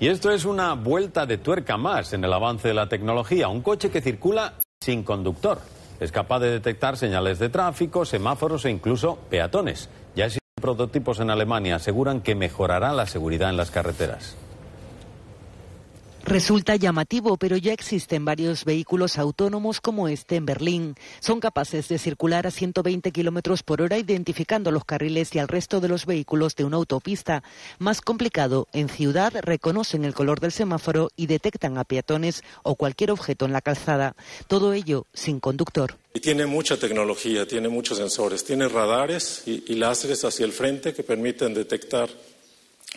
Y esto es una vuelta de tuerca más en el avance de la tecnología. Un coche que circula sin conductor. Es capaz de detectar señales de tráfico, semáforos e incluso peatones. Ya existen prototipos en Alemania. Aseguran que mejorará la seguridad en las carreteras. Resulta llamativo, pero ya existen varios vehículos autónomos como este en Berlín. Son capaces de circular a 120 kilómetros por hora, identificando los carriles y al resto de los vehículos de una autopista. Más complicado, en ciudad reconocen el color del semáforo y detectan a peatones o cualquier objeto en la calzada. Todo ello sin conductor. tiene mucha tecnología, tiene muchos sensores, tiene radares y láseres hacia el frente que permiten detectar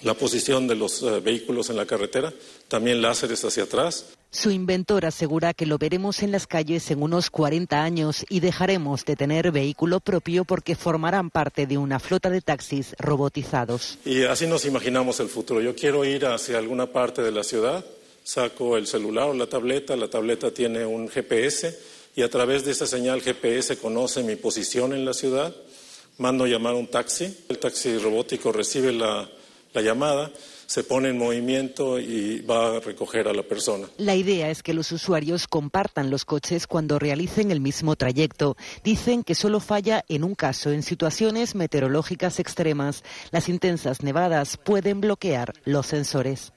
la posición de los eh, vehículos en la carretera, también láseres hacia atrás. Su inventor asegura que lo veremos en las calles en unos 40 años y dejaremos de tener vehículo propio porque formarán parte de una flota de taxis robotizados. Y así nos imaginamos el futuro. Yo quiero ir hacia alguna parte de la ciudad, saco el celular o la tableta, la tableta tiene un GPS y a través de esa señal GPS conoce mi posición en la ciudad, mando llamar un taxi, el taxi robótico recibe la la llamada, se pone en movimiento y va a recoger a la persona. La idea es que los usuarios compartan los coches cuando realicen el mismo trayecto. Dicen que solo falla en un caso, en situaciones meteorológicas extremas. Las intensas nevadas pueden bloquear los sensores.